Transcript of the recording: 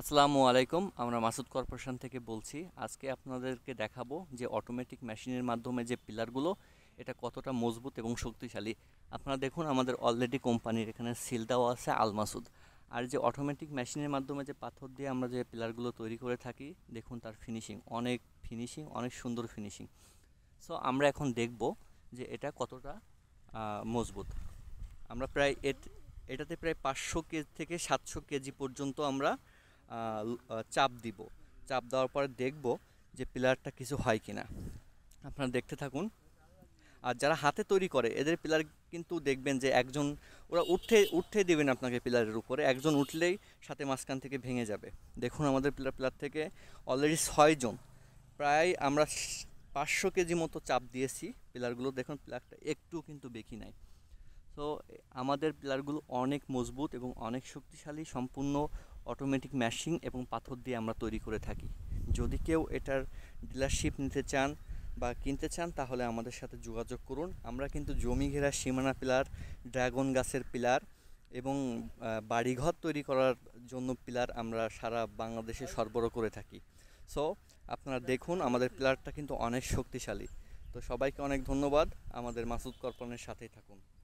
আসসালামু আলাইকুম আমরা মাসুদ কর্পোরেশন থেকে বলছি আজকে আপনাদেরকে দেখাবো যে অটোমেটিক মেশিনের মাধ্যমে যে পিলারগুলো এটা কতটা মজবুত এবং শক্তিশালী আপনারা দেখুন আমাদের অলরেডি কোম্পানির এখানে সিল দেওয়া আছে আলমাসুদ আর যে অটোমেটিক মেশিনের মাধ্যমে যে পাথর দিয়ে আমরা যে পিলারগুলো তৈরি করে থাকি দেখুন তার ফিনিশিং অনেক ফিনিশিং অনেক সুন্দর ফিনিশিং সো আমরা এখন দেখব যে এটা কতটা মজবুত আমরা প্রায় এটাতে প্রায় পাঁচশো কেজি থেকে সাতশো কেজি পর্যন্ত আমরা চাপ দিব চাপ দেওয়ার পরে দেখব যে পিলারটা কিছু হয় কি না আপনারা দেখতে থাকুন আর যারা হাতে তৈরি করে এদের পিলার কিন্তু দেখবেন যে একজন ওরা উঠে উঠতে দেবেন আপনাকে পিলারের উপরে একজন উঠলেই সাথে মাঝখান থেকে ভেঙে যাবে দেখুন আমাদের পিলার পিলার থেকে অলরেডি ছয়জন প্রায় আমরা পাঁচশো কেজি মতো চাপ দিয়েছি পিলারগুলো দেখুন পিলারটা একটু কিন্তু বেকি নাই তো আমাদের পিলারগুলো অনেক মজবুত এবং অনেক শক্তিশালী সম্পূর্ণ অটোমেটিক ম্যাশিং এবং পাথর দিয়ে আমরা তৈরি করে থাকি যদি কেউ এটার ডিলারশিপ নিতে চান বা কিনতে চান তাহলে আমাদের সাথে যোগাযোগ করুন আমরা কিন্তু জমি ঘেরা সীমানা পিলার ড্রাগন গাছের পিলার এবং বাড়িঘর তৈরি করার জন্য পিলার আমরা সারা বাংলাদেশে সরবরাহ করে থাকি সো আপনারা দেখুন আমাদের পিলারটা কিন্তু অনেক শক্তিশালী তো সবাইকে অনেক ধন্যবাদ আমাদের মাসুদ কর্পণের সাথেই থাকুন